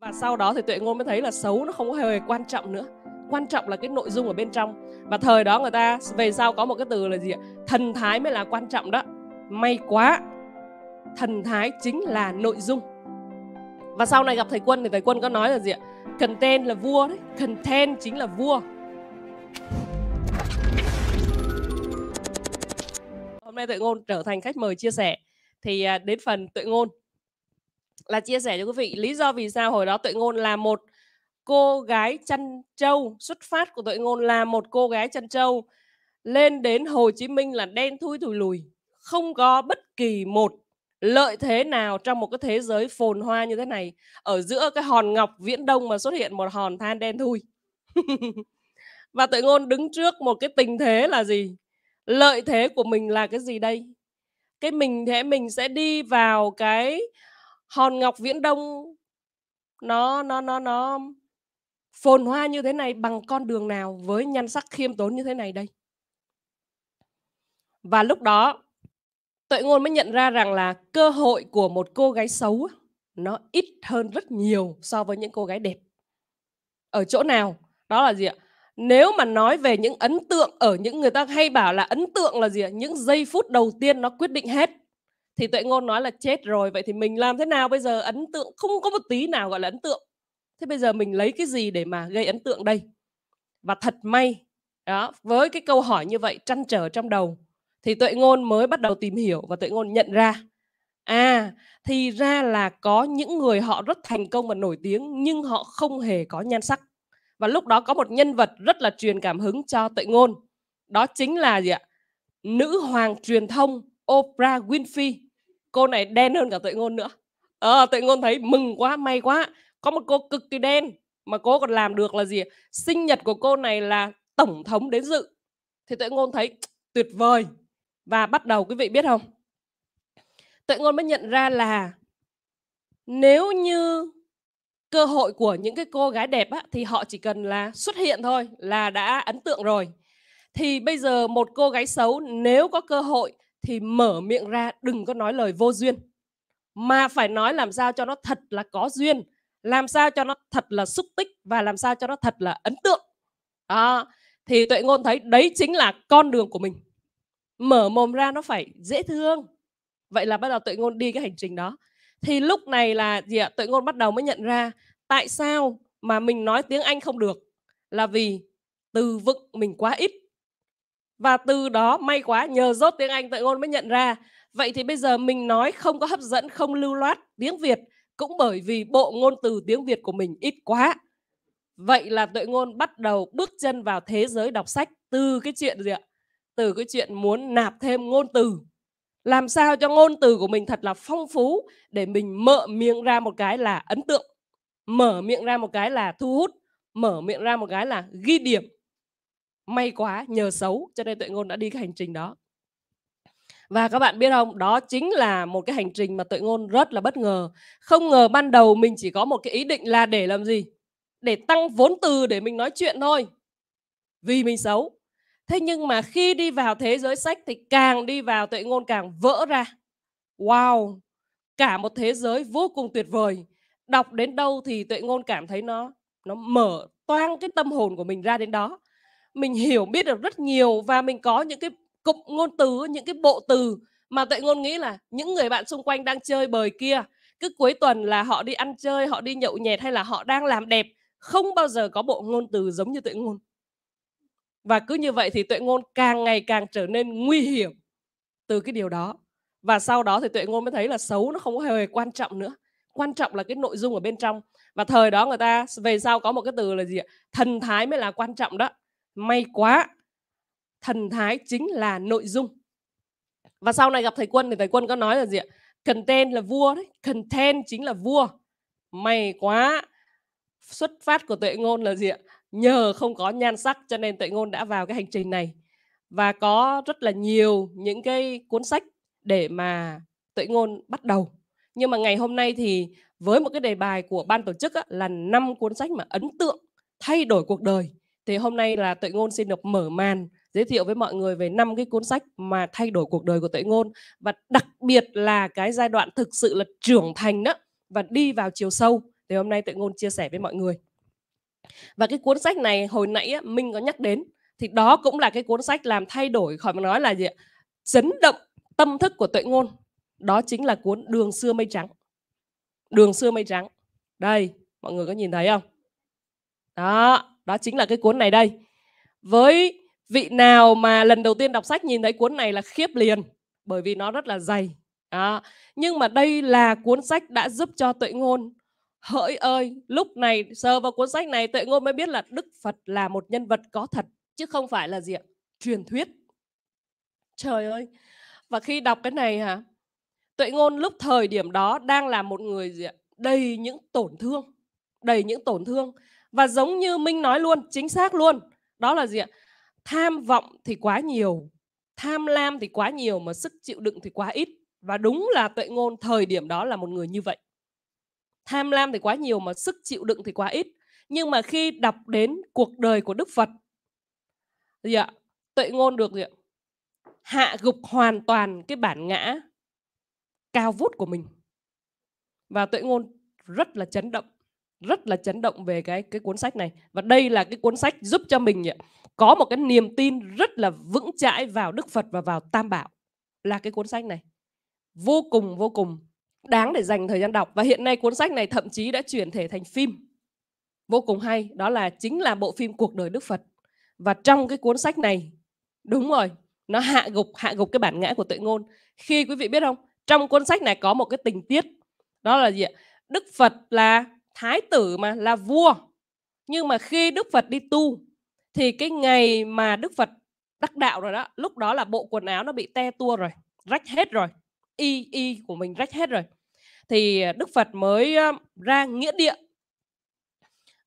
và sau đó thì tuệ ngôn mới thấy là xấu nó không có hề quan trọng nữa quan trọng là cái nội dung ở bên trong và thời đó người ta về sau có một cái từ là gì ạ thần thái mới là quan trọng đó may quá thần thái chính là nội dung và sau này gặp thầy quân thì thầy quân có nói là gì ạ content là vua đấy content chính là vua hôm nay tuệ ngôn trở thành khách mời chia sẻ thì à, đến phần tuệ ngôn là chia sẻ cho quý vị lý do vì sao hồi đó tuệ ngôn là một cô gái chăn trâu xuất phát của tuệ ngôn là một cô gái chăn trâu lên đến Hồ Chí Minh là đen thui thùi lùi không có bất kỳ một lợi thế nào trong một cái thế giới phồn hoa như thế này ở giữa cái hòn ngọc viễn đông mà xuất hiện một hòn than đen thui và tuệ ngôn đứng trước một cái tình thế là gì lợi thế của mình là cái gì đây cái mình thế mình sẽ đi vào cái hòn ngọc viễn đông nó nó nó nó phồn hoa như thế này bằng con đường nào với nhan sắc khiêm tốn như thế này đây và lúc đó tuệ ngôn mới nhận ra rằng là cơ hội của một cô gái xấu nó ít hơn rất nhiều so với những cô gái đẹp ở chỗ nào đó là gì ạ nếu mà nói về những ấn tượng ở những người ta hay bảo là ấn tượng là gì ạ những giây phút đầu tiên nó quyết định hết thì tuệ ngôn nói là chết rồi vậy thì mình làm thế nào bây giờ ấn tượng không có một tí nào gọi là ấn tượng thế bây giờ mình lấy cái gì để mà gây ấn tượng đây và thật may đó với cái câu hỏi như vậy trăn trở trong đầu thì tuệ ngôn mới bắt đầu tìm hiểu và tuệ ngôn nhận ra à thì ra là có những người họ rất thành công và nổi tiếng nhưng họ không hề có nhan sắc và lúc đó có một nhân vật rất là truyền cảm hứng cho tuệ ngôn đó chính là gì ạ nữ hoàng truyền thông Oprah Winfrey cô này đen hơn cả tuệ ngôn nữa ờ tuệ ngôn thấy mừng quá may quá có một cô cực kỳ đen mà cô còn làm được là gì sinh nhật của cô này là tổng thống đến dự thì tuệ ngôn thấy tuyệt vời và bắt đầu quý vị biết không tuệ ngôn mới nhận ra là nếu như cơ hội của những cái cô gái đẹp á, thì họ chỉ cần là xuất hiện thôi là đã ấn tượng rồi thì bây giờ một cô gái xấu nếu có cơ hội thì mở miệng ra đừng có nói lời vô duyên mà phải nói làm sao cho nó thật là có duyên làm sao cho nó thật là xúc tích và làm sao cho nó thật là ấn tượng đó thì tuệ ngôn thấy đấy chính là con đường của mình mở mồm ra nó phải dễ thương vậy là bắt đầu tuệ ngôn đi cái hành trình đó thì lúc này là gì ạ tuệ ngôn bắt đầu mới nhận ra tại sao mà mình nói tiếng anh không được là vì từ vựng mình quá ít và từ đó may quá nhờ rốt tiếng Anh tự Ngôn mới nhận ra vậy thì bây giờ mình nói không có hấp dẫn không lưu loát tiếng Việt cũng bởi vì bộ ngôn từ tiếng Việt của mình ít quá vậy là Tuệ Ngôn bắt đầu bước chân vào thế giới đọc sách từ cái chuyện gì ạ từ cái chuyện muốn nạp thêm ngôn từ làm sao cho ngôn từ của mình thật là phong phú để mình mở miệng ra một cái là ấn tượng mở miệng ra một cái là thu hút mở miệng ra một cái là ghi điểm may quá nhờ xấu cho nên tuệ ngôn đã đi cái hành trình đó và các bạn biết không đó chính là một cái hành trình mà tuệ ngôn rất là bất ngờ không ngờ ban đầu mình chỉ có một cái ý định là để làm gì để tăng vốn từ để mình nói chuyện thôi vì mình xấu thế nhưng mà khi đi vào thế giới sách thì càng đi vào tuệ ngôn càng vỡ ra wow cả một thế giới vô cùng tuyệt vời đọc đến đâu thì tuệ ngôn cảm thấy nó nó mở toang cái tâm hồn của mình ra đến đó mình hiểu biết được rất nhiều và mình có những cái cụm ngôn từ những cái bộ từ mà tuệ ngôn nghĩ là những người bạn xung quanh đang chơi bời kia cứ cuối tuần là họ đi ăn chơi họ đi nhậu nhẹt hay là họ đang làm đẹp không bao giờ có bộ ngôn từ giống như tuệ ngôn và cứ như vậy thì tuệ ngôn càng ngày càng trở nên nguy hiểm từ cái điều đó và sau đó thì tuệ ngôn mới thấy là xấu nó không hề quan trọng nữa quan trọng là cái nội dung ở bên trong và thời đó người ta về sau có một cái từ là gì ạ thần thái mới là quan trọng đó may quá thần thái chính là nội dung và sau này gặp thầy quân thì thầy quân có nói là gì ạ content là vua đấy content chính là vua may quá xuất phát của tuệ ngôn là gì ạ nhờ không có nhan sắc cho nên tuệ ngôn đã vào cái hành trình này và có rất là nhiều những cái cuốn sách để mà tuệ ngôn bắt đầu nhưng mà ngày hôm nay thì với một cái đề bài của ban tổ chức á, là năm cuốn sách mà ấn tượng thay đổi cuộc đời thì hôm nay là Tuệ Ngôn xin được mở màn giới thiệu với mọi người về năm cái cuốn sách mà thay đổi cuộc đời của Tuệ Ngôn và đặc biệt là cái giai đoạn thực sự là trưởng thành đó và đi vào chiều sâu. Thì hôm nay Tuệ Ngôn chia sẻ với mọi người. Và cái cuốn sách này hồi nãy Minh có nhắc đến thì đó cũng là cái cuốn sách làm thay đổi khỏi mà nói là gì ạ? Chấn động tâm thức của Tuệ Ngôn. Đó chính là cuốn Đường xưa mây trắng. Đường xưa mây trắng. Đây, mọi người có nhìn thấy không? Đó, đó chính là cái cuốn này đây với vị nào mà lần đầu tiên đọc sách nhìn thấy cuốn này là khiếp liền bởi vì nó rất là dày đó. nhưng mà đây là cuốn sách đã giúp cho tuệ ngôn hỡi ơi lúc này sờ vào cuốn sách này tuệ ngôn mới biết là đức phật là một nhân vật có thật chứ không phải là gì ạ truyền thuyết trời ơi và khi đọc cái này hả tuệ ngôn lúc thời điểm đó đang là một người gì ạ đầy những tổn thương đầy những tổn thương và giống như minh nói luôn chính xác luôn đó là gì ạ tham vọng thì quá nhiều tham lam thì quá nhiều mà sức chịu đựng thì quá ít và đúng là tuệ ngôn thời điểm đó là một người như vậy tham lam thì quá nhiều mà sức chịu đựng thì quá ít nhưng mà khi đọc đến cuộc đời của đức phật gì ạ tuệ ngôn được gì ạ hạ gục hoàn toàn cái bản ngã cao vút của mình và tuệ ngôn rất là chấn động rất là chấn động về cái cái cuốn sách này và đây là cái cuốn sách giúp cho mình có một cái niềm tin rất là vững chãi vào Đức Phật và vào Tam Bảo là cái cuốn sách này vô cùng vô cùng đáng để dành thời gian đọc và hiện nay cuốn sách này thậm chí đã chuyển thể thành phim vô cùng hay đó là chính là bộ phim cuộc đời Đức Phật và trong cái cuốn sách này đúng rồi nó hạ gục hạ gục cái bản ngã của tuệ ngôn khi quý vị biết không trong cuốn sách này có một cái tình tiết đó là gì ạ Đức Phật là thái tử mà là vua nhưng mà khi đức phật đi tu thì cái ngày mà đức phật đắc đạo rồi đó lúc đó là bộ quần áo nó bị te tua rồi rách hết rồi y y của mình rách hết rồi thì à, đức phật mới ra nghĩa địa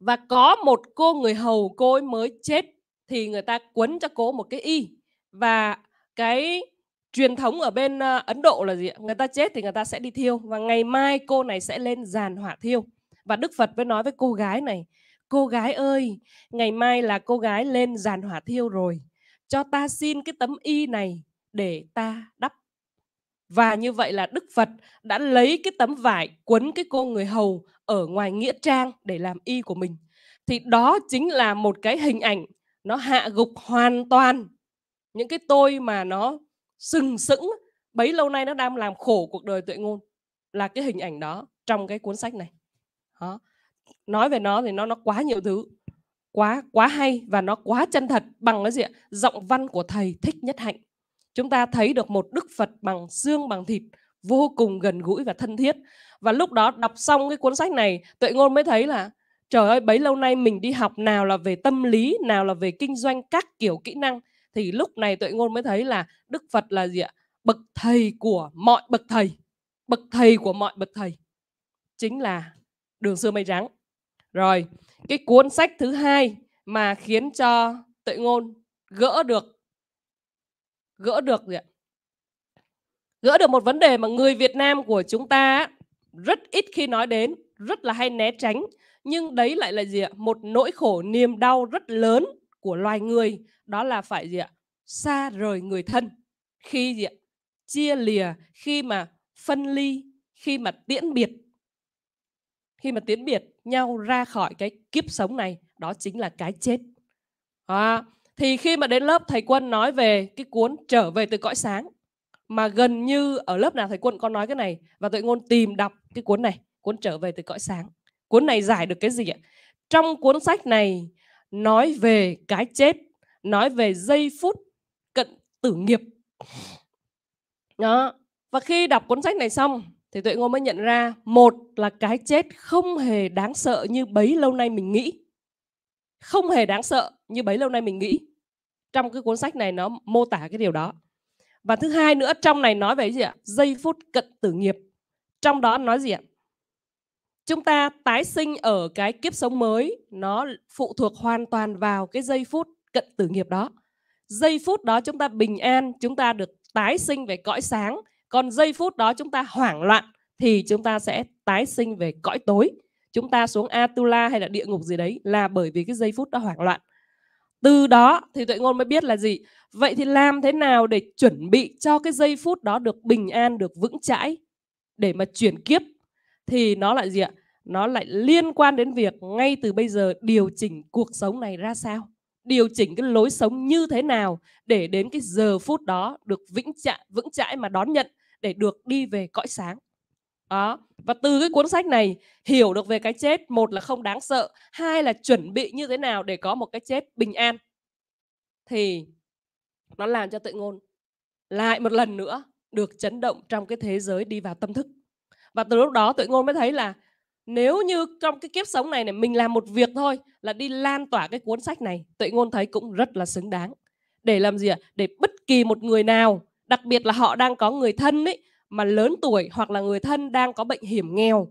và có một cô người hầu cô ấy mới chết thì người ta quấn cho cô một cái y và cái truyền thống ở bên ấn độ là gì người ta chết thì người ta sẽ đi thiêu và ngày mai cô này sẽ lên giàn hỏa thiêu và đức phật mới nói với cô gái này cô gái ơi ngày mai là cô gái lên giàn hỏa thiêu rồi cho ta xin cái tấm y này để ta đắp và như vậy là đức phật đã lấy cái tấm vải quấn cái cô người hầu ở ngoài nghĩa trang để làm y của mình thì đó chính là một cái hình ảnh nó hạ gục hoàn toàn những cái tôi mà nó sừng sững bấy lâu nay nó đang làm khổ cuộc đời tuệ ngôn là cái hình ảnh đó trong cái cuốn sách này đó. nói về nó thì nó nó quá nhiều thứ quá quá hay và nó quá chân thật bằng cái gì ạ giọng văn của thầy thích nhất hạnh chúng ta thấy được một đức phật bằng xương bằng thịt vô cùng gần gũi và thân thiết và lúc đó đọc xong cái cuốn sách này tuệ ngôn mới thấy là trời ơi bấy lâu nay mình đi học nào là về tâm lý nào là về kinh doanh các kiểu kỹ năng thì lúc này tuệ ngôn mới thấy là đức phật là gì ạ bậc thầy của mọi bậc thầy bậc thầy của mọi bậc thầy chính là đường xưa mây trắng rồi cái cuốn sách thứ hai mà khiến cho tuệ ngôn gỡ được gỡ được gì ạ gỡ được một vấn đề mà người Việt Nam của chúng ta rất ít khi nói đến rất là hay né tránh nhưng đấy lại là gì ạ một nỗi khổ niềm đau rất lớn của loài người đó là phải gì ạ xa rời người thân khi gì ạ chia lìa khi mà phân ly khi mà tiễn biệt khi mà tiến biệt nhau ra khỏi cái kiếp sống này đó chính là cái chết à, thì khi mà đến lớp thầy quân nói về cái cuốn trở về từ cõi sáng mà gần như ở lớp nào thầy quân có nói cái này và tụi ngôn tìm đọc cái cuốn này cuốn trở về từ cõi sáng cuốn này giải được cái gì ạ trong cuốn sách này nói về cái chết nói về giây phút cận tử nghiệp đó và khi đọc cuốn sách này xong thì tuệ ngôn mới nhận ra một là cái chết không hề đáng sợ như bấy lâu nay mình nghĩ không hề đáng sợ như bấy lâu nay mình nghĩ trong cái cuốn sách này nó mô tả cái điều đó và thứ hai nữa trong này nói về gì ạ giây phút cận tử nghiệp trong đó nói gì ạ chúng ta tái sinh ở cái kiếp sống mới nó phụ thuộc hoàn toàn vào cái giây phút cận tử nghiệp đó giây phút đó chúng ta bình an chúng ta được tái sinh về cõi sáng còn giây phút đó chúng ta hoảng loạn thì chúng ta sẽ tái sinh về cõi tối chúng ta xuống Atula hay là địa ngục gì đấy là bởi vì cái giây phút đó hoảng loạn từ đó thì tuệ ngôn mới biết là gì vậy thì làm thế nào để chuẩn bị cho cái giây phút đó được bình an được vững chãi để mà chuyển kiếp thì nó lại gì ạ nó lại liên quan đến việc ngay từ bây giờ điều chỉnh cuộc sống này ra sao điều chỉnh cái lối sống như thế nào để đến cái giờ phút đó được vững chãi vững chãi mà đón nhận để được đi về cõi sáng đó và từ cái cuốn sách này hiểu được về cái chết một là không đáng sợ hai là chuẩn bị như thế nào để có một cái chết bình an thì nó làm cho tự ngôn lại một lần nữa được chấn động trong cái thế giới đi vào tâm thức và từ lúc đó tự ngôn mới thấy là nếu như trong cái kiếp sống này này mình làm một việc thôi là đi lan tỏa cái cuốn sách này tự ngôn thấy cũng rất là xứng đáng để làm gì ạ à? để bất kỳ một người nào đặc biệt là họ đang có người thân ấy mà lớn tuổi hoặc là người thân đang có bệnh hiểm nghèo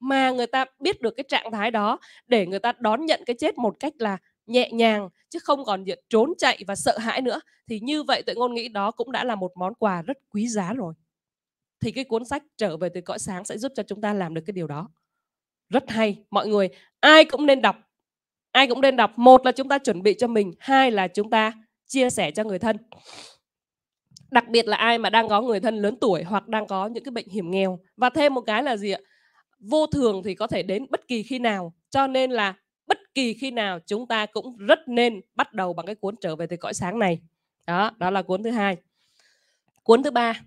mà người ta biết được cái trạng thái đó để người ta đón nhận cái chết một cách là nhẹ nhàng chứ không còn việc trốn chạy và sợ hãi nữa thì như vậy tự ngôn nghĩ đó cũng đã là một món quà rất quý giá rồi thì cái cuốn sách trở về từ cõi sáng sẽ giúp cho chúng ta làm được cái điều đó rất hay mọi người ai cũng nên đọc ai cũng nên đọc một là chúng ta chuẩn bị cho mình hai là chúng ta chia sẻ cho người thân đặc biệt là ai mà đang có người thân lớn tuổi hoặc đang có những cái bệnh hiểm nghèo và thêm một cái là gì ạ vô thường thì có thể đến bất kỳ khi nào cho nên là bất kỳ khi nào chúng ta cũng rất nên bắt đầu bằng cái cuốn trở về từ cõi sáng này đó đó là cuốn thứ hai cuốn thứ ba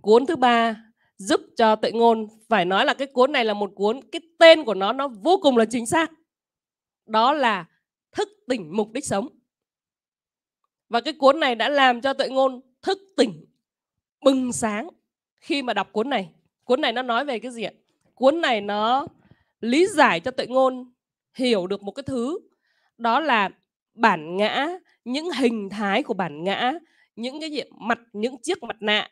cuốn thứ ba giúp cho tuệ ngôn phải nói là cái cuốn này là một cuốn cái tên của nó nó vô cùng là chính xác đó là thức tỉnh mục đích sống và cái cuốn này đã làm cho tuệ ngôn thức tỉnh bừng sáng khi mà đọc cuốn này cuốn này nó nói về cái gì ạ cuốn này nó lý giải cho tuệ ngôn hiểu được một cái thứ đó là bản ngã những hình thái của bản ngã những cái gì mặt những chiếc mặt nạ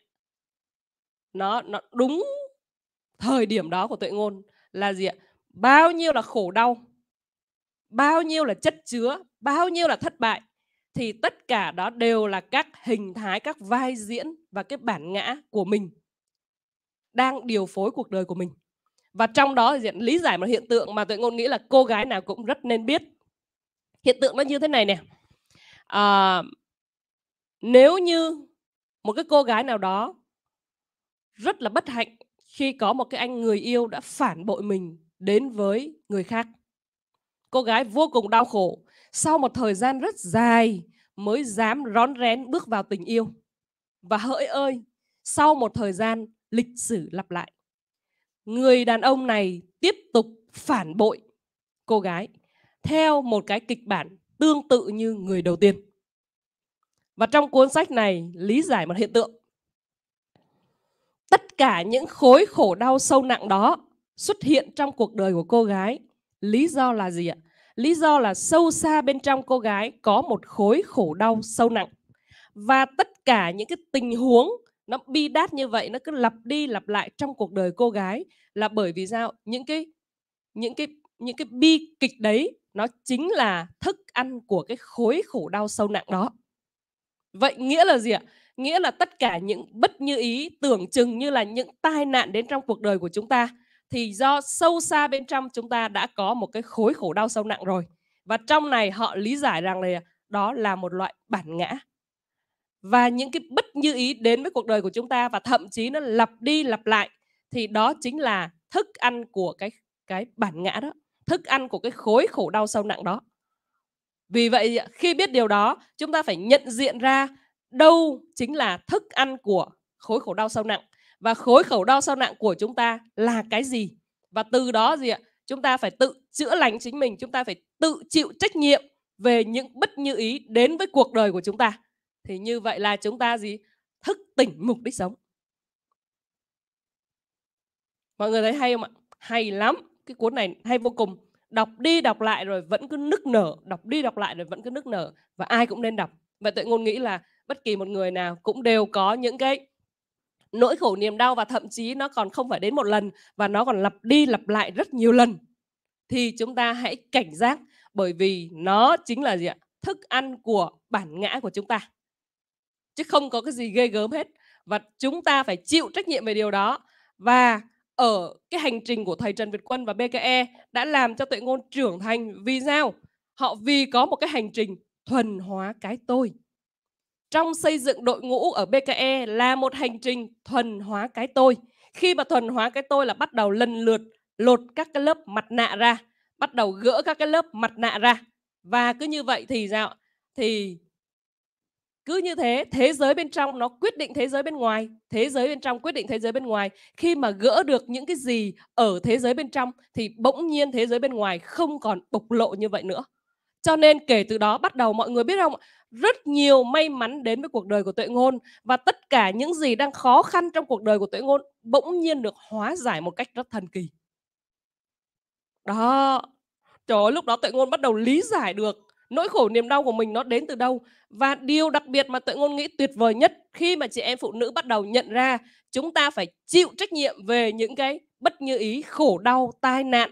nó nó đúng thời điểm đó của tuệ ngôn là gì ạ bao nhiêu là khổ đau bao nhiêu là chất chứa bao nhiêu là thất bại thì tất cả đó đều là các hình thái các vai diễn và cái bản ngã của mình đang điều phối cuộc đời của mình và trong đó thì lý giải một hiện tượng mà tuệ ngôn nghĩ là cô gái nào cũng rất nên biết hiện tượng nó như thế này nè à, nếu như một cái cô gái nào đó rất là bất hạnh khi có một cái anh người yêu đã phản bội mình đến với người khác cô gái vô cùng đau khổ sau một thời gian rất dài mới dám rón rén bước vào tình yêu. Và hỡi ơi, sau một thời gian lịch sử lặp lại, người đàn ông này tiếp tục phản bội cô gái theo một cái kịch bản tương tự như người đầu tiên. Và trong cuốn sách này lý giải một hiện tượng. Tất cả những khối khổ đau sâu nặng đó xuất hiện trong cuộc đời của cô gái. Lý do là gì ạ? Lý do là sâu xa bên trong cô gái có một khối khổ đau sâu nặng. Và tất cả những cái tình huống nó bi đát như vậy nó cứ lặp đi lặp lại trong cuộc đời cô gái là bởi vì sao? Những cái những cái những cái bi kịch đấy nó chính là thức ăn của cái khối khổ đau sâu nặng đó. Vậy nghĩa là gì ạ? Nghĩa là tất cả những bất như ý tưởng chừng như là những tai nạn đến trong cuộc đời của chúng ta thì do sâu xa bên trong chúng ta đã có một cái khối khổ đau sâu nặng rồi và trong này họ lý giải rằng là đó là một loại bản ngã và những cái bất như ý đến với cuộc đời của chúng ta và thậm chí nó lặp đi lặp lại thì đó chính là thức ăn của cái cái bản ngã đó thức ăn của cái khối khổ đau sâu nặng đó vì vậy khi biết điều đó chúng ta phải nhận diện ra đâu chính là thức ăn của khối khổ đau sâu nặng và khối khẩu đau sau nặng của chúng ta là cái gì và từ đó gì ạ chúng ta phải tự chữa lành chính mình chúng ta phải tự chịu trách nhiệm về những bất như ý đến với cuộc đời của chúng ta thì như vậy là chúng ta gì thức tỉnh mục đích sống mọi người thấy hay không ạ hay lắm cái cuốn này hay vô cùng đọc đi đọc lại rồi vẫn cứ nức nở đọc đi đọc lại rồi vẫn cứ nức nở và ai cũng nên đọc vậy tôi ngôn nghĩ là bất kỳ một người nào cũng đều có những cái nỗi khổ niềm đau và thậm chí nó còn không phải đến một lần và nó còn lặp đi lặp lại rất nhiều lần thì chúng ta hãy cảnh giác bởi vì nó chính là gì ạ thức ăn của bản ngã của chúng ta chứ không có cái gì ghê gớm hết và chúng ta phải chịu trách nhiệm về điều đó và ở cái hành trình của thầy Trần Việt Quân và BKE đã làm cho tuệ ngôn trưởng thành vì sao họ vì có một cái hành trình thuần hóa cái tôi trong xây dựng đội ngũ ở BKE là một hành trình thuần hóa cái tôi. Khi mà thuần hóa cái tôi là bắt đầu lần lượt lột các cái lớp mặt nạ ra, bắt đầu gỡ các cái lớp mặt nạ ra. Và cứ như vậy thì sao? Thì cứ như thế, thế giới bên trong nó quyết định thế giới bên ngoài, thế giới bên trong quyết định thế giới bên ngoài. Khi mà gỡ được những cái gì ở thế giới bên trong thì bỗng nhiên thế giới bên ngoài không còn bộc lộ như vậy nữa. Cho nên kể từ đó bắt đầu mọi người biết không rất nhiều may mắn đến với cuộc đời của Tuệ Ngôn và tất cả những gì đang khó khăn trong cuộc đời của Tuệ Ngôn bỗng nhiên được hóa giải một cách rất thần kỳ. Đó. Trời ơi, lúc đó Tuệ Ngôn bắt đầu lý giải được nỗi khổ niềm đau của mình nó đến từ đâu và điều đặc biệt mà Tuệ Ngôn nghĩ tuyệt vời nhất khi mà chị em phụ nữ bắt đầu nhận ra chúng ta phải chịu trách nhiệm về những cái bất như ý, khổ đau, tai nạn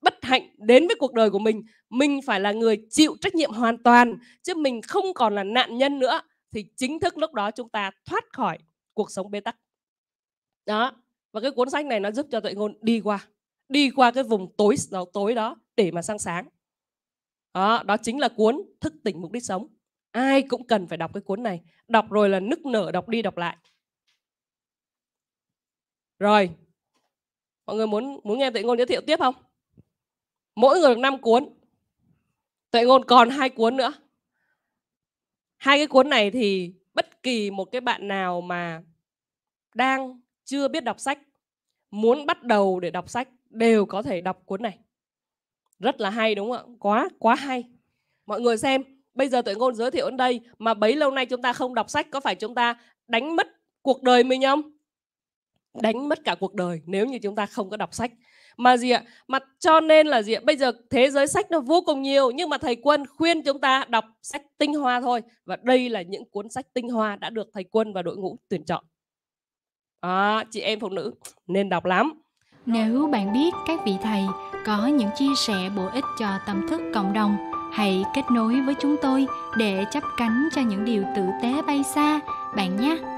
bất hạnh đến với cuộc đời của mình mình phải là người chịu trách nhiệm hoàn toàn chứ mình không còn là nạn nhân nữa thì chính thức lúc đó chúng ta thoát khỏi cuộc sống bế tắc đó và cái cuốn sách này nó giúp cho tuệ ngôn đi qua đi qua cái vùng tối đó, tối đó để mà sang sáng đó, đó chính là cuốn thức tỉnh mục đích sống ai cũng cần phải đọc cái cuốn này đọc rồi là nức nở đọc đi đọc lại rồi mọi người muốn muốn nghe tuệ ngôn giới thiệu tiếp không mỗi người được 5 cuốn tuệ ngôn còn hai cuốn nữa hai cái cuốn này thì bất kỳ một cái bạn nào mà đang chưa biết đọc sách muốn bắt đầu để đọc sách đều có thể đọc cuốn này rất là hay đúng không ạ quá quá hay mọi người xem bây giờ tuệ ngôn giới thiệu đến đây mà bấy lâu nay chúng ta không đọc sách có phải chúng ta đánh mất cuộc đời mình không đánh mất cả cuộc đời nếu như chúng ta không có đọc sách mà gì ạ mặt cho nên là gì ạ bây giờ thế giới sách nó vô cùng nhiều nhưng mà thầy quân khuyên chúng ta đọc sách tinh hoa thôi và đây là những cuốn sách tinh hoa đã được thầy quân và đội ngũ tuyển chọn à, chị em phụ nữ nên đọc lắm nếu bạn biết các vị thầy có những chia sẻ bổ ích cho tâm thức cộng đồng hãy kết nối với chúng tôi để chấp cánh cho những điều tử tế bay xa bạn nhé